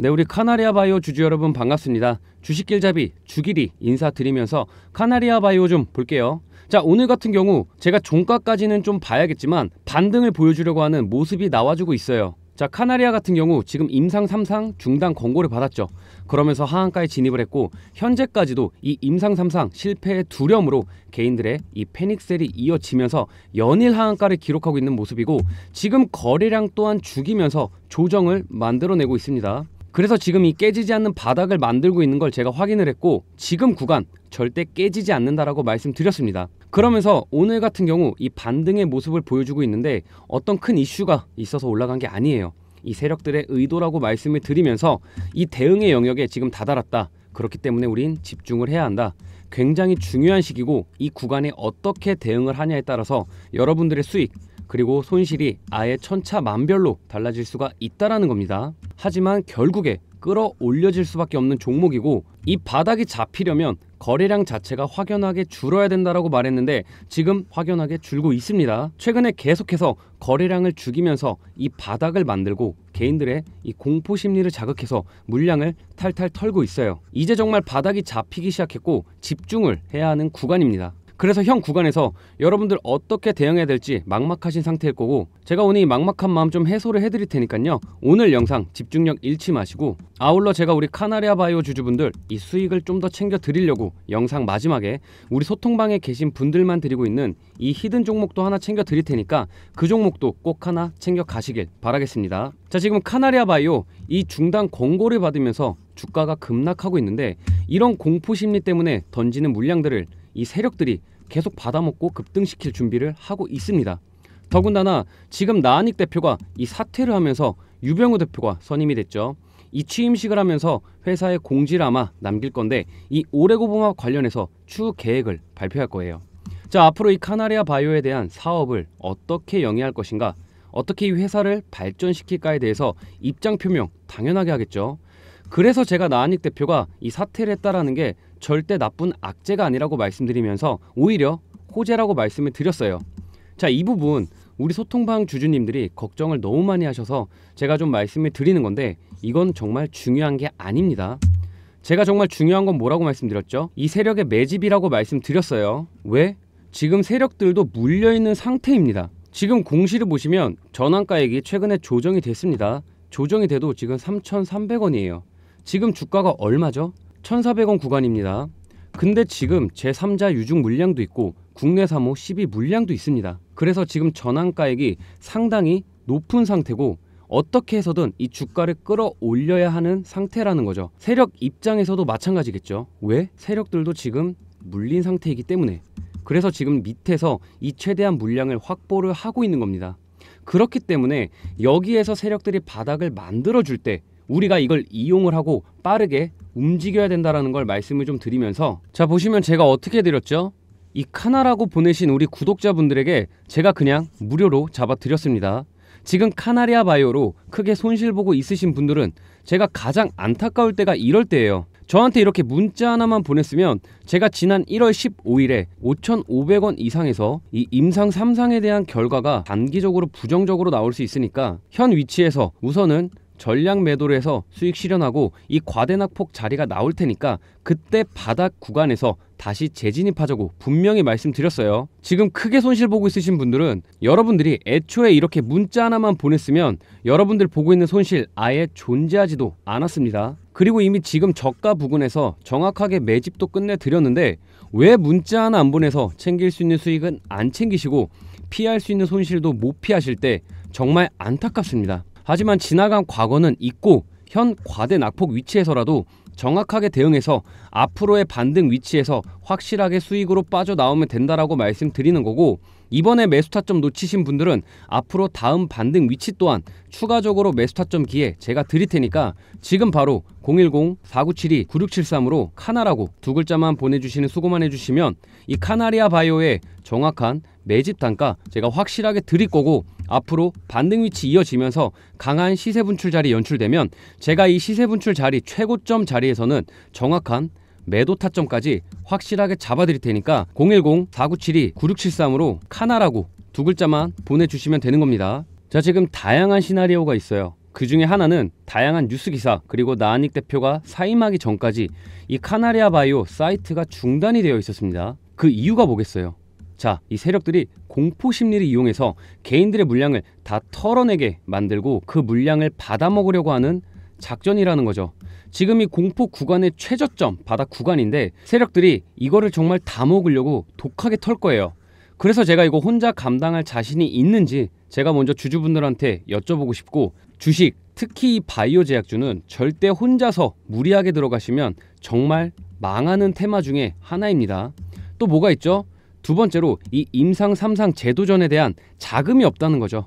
네, 우리 카나리아 바이오 주주 여러분 반갑습니다. 주식길잡이 주길이 인사드리면서 카나리아 바이오 좀 볼게요. 자, 오늘 같은 경우 제가 종가까지는 좀 봐야겠지만 반등을 보여주려고 하는 모습이 나와주고 있어요. 자, 카나리아 같은 경우 지금 임상 3상 중단 권고를 받았죠. 그러면서 하한가에 진입을 했고 현재까지도 이 임상 3상 실패의 두려움으로 개인들의 이 패닉셀이 이어지면서 연일 하한가를 기록하고 있는 모습이고 지금 거래량 또한 죽이면서 조정을 만들어내고 있습니다. 그래서 지금 이 깨지지 않는 바닥을 만들고 있는 걸 제가 확인을 했고 지금 구간 절대 깨지지 않는다라고 말씀드렸습니다. 그러면서 오늘 같은 경우 이 반등의 모습을 보여주고 있는데 어떤 큰 이슈가 있어서 올라간 게 아니에요. 이 세력들의 의도라고 말씀을 드리면서 이 대응의 영역에 지금 다다랐다. 그렇기 때문에 우린 집중을 해야 한다. 굉장히 중요한 시기고 이 구간에 어떻게 대응을 하냐에 따라서 여러분들의 수익 그리고 손실이 아예 천차만별로 달라질 수가 있다라는 겁니다. 하지만 결국에 끌어올려질 수밖에 없는 종목이고 이 바닥이 잡히려면 거래량 자체가 확연하게 줄어야 된다라고 말했는데 지금 확연하게 줄고 있습니다. 최근에 계속해서 거래량을 죽이면서 이 바닥을 만들고 개인들의 이 공포 심리를 자극해서 물량을 탈탈 털고 있어요. 이제 정말 바닥이 잡히기 시작했고 집중을 해야 하는 구간입니다. 그래서 형 구간에서 여러분들 어떻게 대응해야 될지 막막하신 상태일 거고 제가 오늘 이 막막한 마음 좀 해소를 해드릴 테니까요 오늘 영상 집중력 잃지 마시고 아울러 제가 우리 카나리아 바이오 주주분들 이 수익을 좀 더 챙겨 드리려고 영상 마지막에 우리 소통방에 계신 분들만 드리고 있는 이 히든 종목도 하나 챙겨 드릴 테니까 그 종목도 꼭 하나 챙겨 가시길 바라겠습니다 자 지금 카나리아 바이오 이 중단 권고를 받으면서 주가가 급락하고 있는데 이런 공포 심리 때문에 던지는 물량들을 이 세력들이 계속 받아먹고 급등시킬 준비를 하고 있습니다. 더군다나 지금 나한익 대표가 이 사퇴를 하면서 유병우 대표가 선임이 됐죠. 이 취임식을 하면서 회사에 공지를 아마 남길 건데 이오레고봉마 관련해서 추후 계획을 발표할 거예요. 자 앞으로 이 카나리아 바이오에 대한 사업을 어떻게 영위할 것인가 어떻게 이 회사를 발전시킬까에 대해서 입장 표명 당연하게 하겠죠. 그래서 제가 나한익 대표가 이사퇴를 했다라는 게 절대 나쁜 악재가 아니라고 말씀드리면서 오히려 호재라고 말씀을 드렸어요. 자, 이 부분 우리 소통방 주주님들이 걱정을 너무 많이 하셔서 제가 좀 말씀을 드리는 건데 이건 정말 중요한 게 아닙니다. 제가 정말 중요한 건 뭐라고 말씀드렸죠? 이 세력의 매집이라고 말씀드렸어요. 왜? 지금 세력들도 물려있는 상태입니다. 지금 공시를 보시면 전환가액이 최근에 조정이 됐습니다. 조정이 돼도 지금 3,300원이에요. 지금 주가가 얼마죠? 1,400원 구간입니다. 근데 지금 제3자 유중 물량도 있고 국내 3호 12 물량도 있습니다. 그래서 지금 전환가액이 상당히 높은 상태고 어떻게 해서든 이 주가를 끌어올려야 하는 상태라는 거죠. 세력 입장에서도 마찬가지겠죠. 왜? 세력들도 지금 물린 상태이기 때문에. 그래서 지금 밑에서 이 최대한 물량을 확보를 하고 있는 겁니다. 그렇기 때문에 여기에서 세력들이 바닥을 만들어 줄 때 우리가 이걸 이용을 하고 빠르게 움직여야 된다라는 걸 말씀을 좀 드리면서 자 보시면 제가 어떻게 드렸죠? 이 카나라고 보내신 우리 구독자분들에게 제가 그냥 무료로 잡아드렸습니다. 지금 카나리아 바이오로 크게 손실보고 있으신 분들은 제가 가장 안타까울 때가 이럴 때예요. 저한테 이렇게 문자 하나만 보냈으면 제가 지난 1월 15일에 5,500원 이상에서 이 임상 3상에 대한 결과가 단기적으로 부정적으로 나올 수 있으니까 현 위치에서 우선은 전량 매도를 해서 수익 실현하고 이 과대낙폭 자리가 나올 테니까 그때 바닥 구간에서 다시 재진입하자고 분명히 말씀드렸어요. 지금 크게 손실 보고 있으신 분들은 여러분들이 애초에 이렇게 문자 하나만 보냈으면 여러분들 보고 있는 손실 아예 존재하지도 않았습니다. 그리고 이미 지금 저가 부근에서 정확하게 매집도 끝내드렸는데 왜 문자 하나 안 보내서 챙길 수 있는 수익은 안 챙기시고 피할 수 있는 손실도 못 피하실 때 정말 안타깝습니다. 하지만 지나간 과거는 잊고 현 과대 낙폭 위치에서라도 정확하게 대응해서 앞으로의 반등 위치에서 확실하게 수익으로 빠져나오면 된다라고 말씀드리는 거고 이번에 매수 타점 놓치신 분들은 앞으로 다음 반등 위치 또한 추가적으로 매수 타점 기에 제가 드릴 테니까 지금 바로 010-4972-9673으로 카나라고 두 글자만 보내주시는 수고만 해주시면 이 카나리아 바이오의 정확한 매집 단가 제가 확실하게 드릴 거고 앞으로 반등 위치 이어지면서 강한 시세 분출 자리 연출되면 제가 이 시세 분출 자리 최고점 자리에서는 정확한 매도 타점까지 확실하게 잡아드릴 테니까 010-4972-9673으로 카나라고 두 글자만 보내주시면 되는 겁니다. 자 지금 다양한 시나리오가 있어요. 그 중에 하나는 다양한 뉴스 기사 그리고 나한익 대표가 사임하기 전까지 이 카나리아 바이오 사이트가 중단이 되어 있었습니다. 그 이유가 뭐겠어요? 자, 이 세력들이 공포 심리를 이용해서 개인들의 물량을 다 털어내게 만들고 그 물량을 받아먹으려고 하는 작전이라는 거죠. 지금 이 공포 구간의 최저점 바닥 구간인데 세력들이 이거를 정말 다 먹으려고 독하게 털 거예요. 그래서 제가 이거 혼자 감당할 자신이 있는지 제가 먼저 주주분들한테 여쭤보고 싶고 주식 특히 이 바이오 제약주는 절대 혼자서 무리하게 들어가시면 정말 망하는 테마 중에 하나입니다. 또 뭐가 있죠? 두 번째로 이 임상 삼상 제도전에 대한 자금이 없다는 거죠.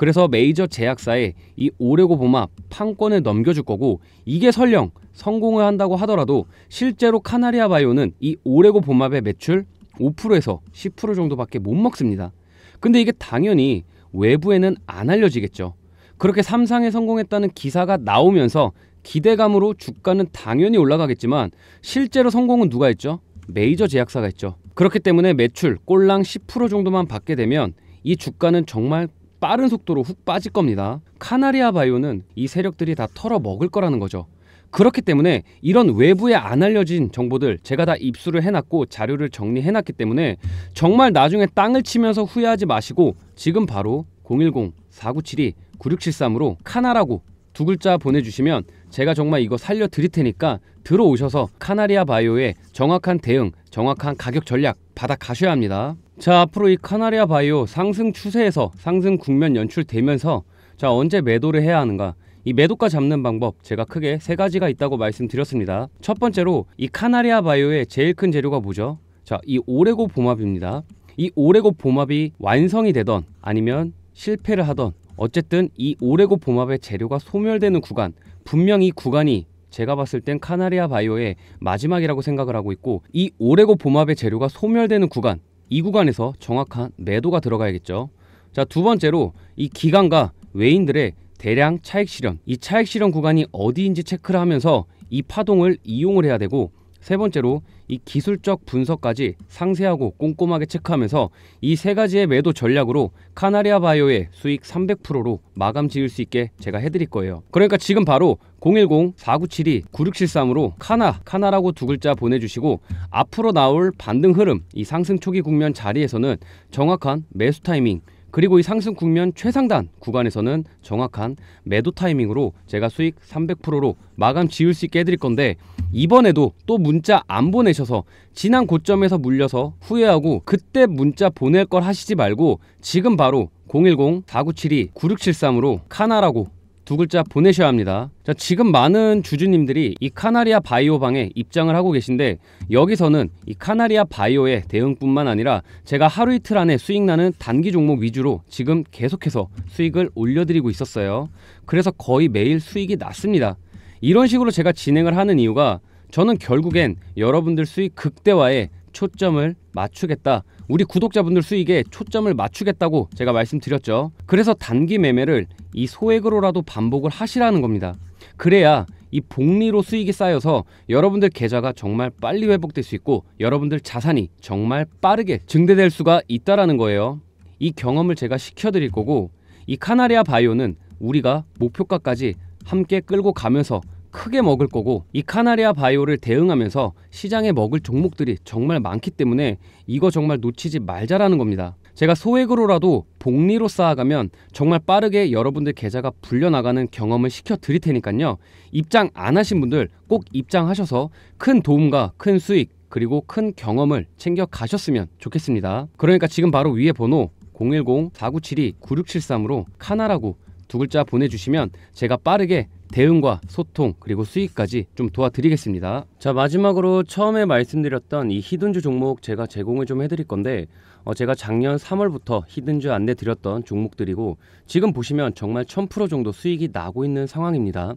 그래서 메이저 제약사에 이 오레고 보마 판권을 넘겨줄 거고 이게 설령 성공을 한다고 하더라도 실제로 카나리아 바이오는 이 오레고 보마의 매출 5%에서 10% 정도밖에 못 먹습니다. 근데 이게 당연히 외부에는 안 알려지겠죠. 그렇게 삼상에 성공했다는 기사가 나오면서 기대감으로 주가는 당연히 올라가겠지만 실제로 성공은 누가 했죠? 메이저 제약사가 했죠. 그렇기 때문에 매출 꼴랑 10% 정도만 받게 되면 이 주가는 정말 빠른 속도로 훅 빠질 겁니다. 카나리아 바이오는 이 세력들이 다 털어먹을 거라는 거죠. 그렇기 때문에 이런 외부에 안 알려진 정보들 제가 다 입수를 해놨고 자료를 정리해놨기 때문에 정말 나중에 땅을 치면서 후회하지 마시고 지금 바로 010-4972-9673으로 카나라고 두 글자 보내주시면 제가 정말 이거 살려드릴 테니까 들어오셔서 카나리아 바이오의 정확한 대응, 정확한 가격 전략 받아 가셔야 합니다. 자, 앞으로 이 카나리아 바이오 상승 추세에서 상승 국면 연출되면서 자, 언제 매도를 해야 하는가? 이 매도가 잡는 방법 제가 크게 세 가지가 있다고 말씀드렸습니다. 첫 번째로 이 카나리아 바이오의 제일 큰 재료가 뭐죠? 자, 이 오레고 봄합입니다. 이 오레고 봄합이 완성이 되던 아니면 실패를 하던 어쨌든 이 오레고 봄합의 재료가 소멸되는 구간 분명 히 구간이 제가 봤을 땐 카나리아 바이오의 마지막이라고 생각을 하고 있고 이 오레고 봄합의 재료가 소멸되는 구간 이 구간에서 정확한 매도가 들어가야겠죠 자 두 번째로 이 기관과 외인들의 대량 차익 실현 이 차익 실현 구간이 어디인지 체크를 하면서 이 파동을 이용을 해야 되고 세 번째로 이 기술적 분석까지 상세하고 꼼꼼하게 체크하면서 이 세 가지의 매도 전략으로 카나리아 바이오의 수익 300%로 마감 지을 수 있게 제가 해드릴 거예요. 그러니까 지금 바로 010-4972-9673으로 카나, 카나라고 두 글자 보내주시고 앞으로 나올 반등 흐름, 이 상승 초기 국면 자리에서는 정확한 매수 타이밍, 그리고 이 상승 국면 최상단 구간에서는 정확한 매도 타이밍으로 제가 수익 300%로 마감 지을 수 있게 해드릴 건데 이번에도 또 문자 안 보내셔서 지난 고점에서 물려서 후회하고 그때 문자 보낼 걸 하시지 말고 지금 바로 010-4972-9673으로 카나라고 두 글자 보내셔야 합니다. 자, 지금 많은 주주님들이 이 카나리아 바이오 방에 입장을 하고 계신데 여기서는 이 카나리아 바이오의 대응뿐만 아니라 제가 하루 이틀 안에 수익 나는 단기 종목 위주로 지금 계속해서 수익을 올려드리고 있었어요. 그래서 거의 매일 수익이 났습니다. 이런 식으로 제가 진행을 하는 이유가 저는 결국엔 여러분들 수익 극대화에 초점을 맞추겠다 우리 구독자분들 수익에 초점을 맞추겠다고 제가 말씀드렸죠. 그래서 단기 매매를 이 소액으로라도 반복을 하시라는 겁니다. 그래야 이 복리로 수익이 쌓여서 여러분들 계좌가 정말 빨리 회복될 수 있고 여러분들 자산이 정말 빠르게 증대될 수가 있다라는 거예요. 이 경험을 제가 시켜드릴 거고 이 카나리아 바이오는 우리가 목표가까지 함께 끌고 가면서 크게 먹을 거고 이 카나리아 바이오를 대응하면서 시장에 먹을 종목들이 정말 많기 때문에 이거 정말 놓치지 말자라는 겁니다. 제가 소액으로라도 복리로 쌓아가면 정말 빠르게 여러분들 계좌가 불려나가는 경험을 시켜드릴 테니까요. 입장 안 하신 분들 꼭 입장하셔서 큰 도움과 큰 수익 그리고 큰 경험을 챙겨 가셨으면 좋겠습니다. 그러니까 지금 바로 위에 번호 010-4972-9673으로 카나라고 두 글자 보내주시면 제가 빠르게 대응과 소통 그리고 수익까지 좀 도와드리겠습니다. 자 마지막으로 처음에 말씀드렸던 이 히든주 종목 제가 제공을 좀 해드릴 건데 어, 제가 작년 3월부터 히든주 안내 드렸던 종목들이고 지금 보시면 정말 1000% 정도 수익이 나고 있는 상황입니다.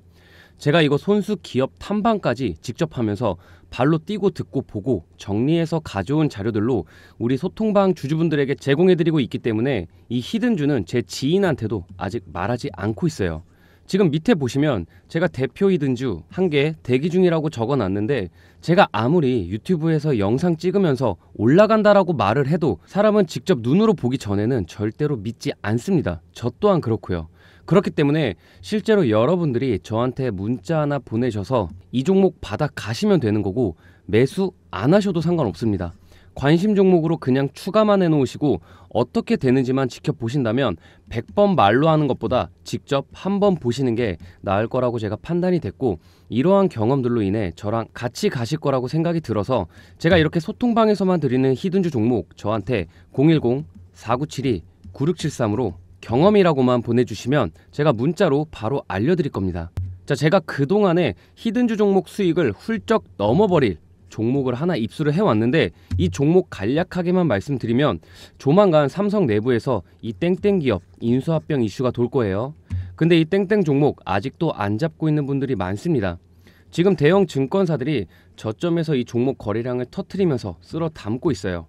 제가 이거 손수 기업 탐방까지 직접 하면서 발로 뛰고 듣고 보고 정리해서 가져온 자료들로 우리 소통방 주주분들에게 제공해드리고 있기 때문에 이 히든주는 제 지인한테도 아직 말하지 않고 있어요. 지금 밑에 보시면 제가 대표이든 주한 개 대기 중이라고 적어놨는데 제가 아무리 유튜브에서 영상 찍으면서 올라간다라고 말을 해도 사람은 직접 눈으로 보기 전에는 절대로 믿지 않습니다. 저 또한 그렇고요. 그렇기 때문에 실제로 여러분들이 저한테 문자 하나 보내셔서 이 종목 받아 가시면 되는 거고 매수 안 하셔도 상관없습니다. 관심 종목으로 그냥 추가만 해놓으시고 어떻게 되는지만 지켜보신다면 100번 말로 하는 것보다 직접 한 번 보시는 게 나을 거라고 제가 판단이 됐고 이러한 경험들로 인해 저랑 같이 가실 거라고 생각이 들어서 제가 이렇게 소통방에서만 드리는 히든주 종목 저한테 010-4972-9673으로 경험이라고만 보내주시면 제가 문자로 바로 알려드릴 겁니다. 자, 제가 그동안에 히든주 종목 수익을 훌쩍 넘어버릴 종목을 하나 입수를 해왔는데 이 종목 간략하게만 말씀드리면 조만간 삼성 내부에서 이 땡땡 기업 인수합병 이슈가 돌 거예요. 근데 이 땡땡 종목 아직도 안 잡고 있는 분들이 많습니다. 지금 대형 증권사들이 저점에서 이 종목 거래량을 터트리면서 쓸어 담고 있어요.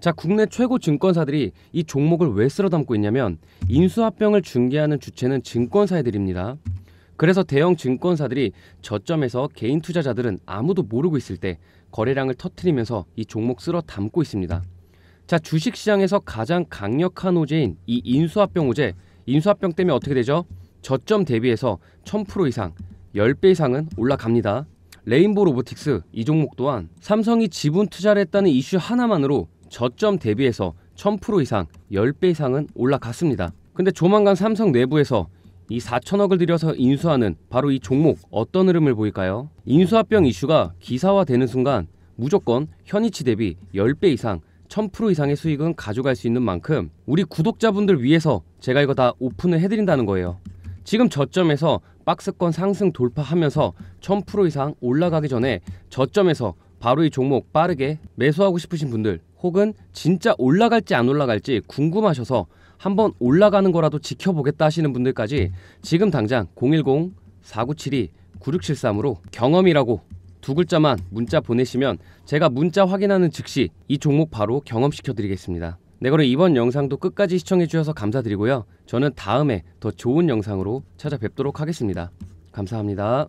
자, 국내 최고 증권사들이 이 종목을 왜 쓸어 담고 있냐면 인수합병을 중개하는 주체는 증권사들입니다. 그래서 대형 증권사들이 저점에서 개인 투자자들은 아무도 모르고 있을 때 거래량을 터뜨리면서이 종목 쓸어 담고 있습니다. 자, 주식시장에서 가장 강력한 호재인 이 인수합병 호재. 인수합병 때문에 어떻게 되죠? 저점 대비해서 1000% 이상, 10배 이상은 올라갑니다. 레인보 로보틱스 이 종목 또한 삼성이 지분 투자를 했다는 이슈 하나만으로 저점 대비해서 1000% 이상, 10배 이상은 올라갔습니다. 근데 조만간 삼성 내부에서 이 4천억을 들여서 인수하는 바로 이 종목 어떤 흐름을 보일까요? 인수합병 이슈가 기사화되는 순간 무조건 현위치 대비 10배 이상 1000% 이상의 수익은 가져갈 수 있는 만큼 우리 구독자분들 위해서 제가 이거 다 오픈을 해드린다는 거예요. 지금 저점에서 박스권 상승 돌파하면서 1000% 이상 올라가기 전에 저점에서 바로 이 종목 빠르게 매수하고 싶으신 분들 혹은 진짜 올라갈지 안 올라갈지 궁금하셔서 한번 올라가는 거라도 지켜보겠다 하시는 분들까지 지금 당장 010-4972-9673으로 경험이라고 두 글자만 문자 보내시면 제가 문자 확인하는 즉시 이 종목 바로 경험시켜 드리겠습니다. 네 그럼 이번 영상도 끝까지 시청해 주셔서 감사드리고요. 저는 다음에 더 좋은 영상으로 찾아뵙도록 하겠습니다. 감사합니다.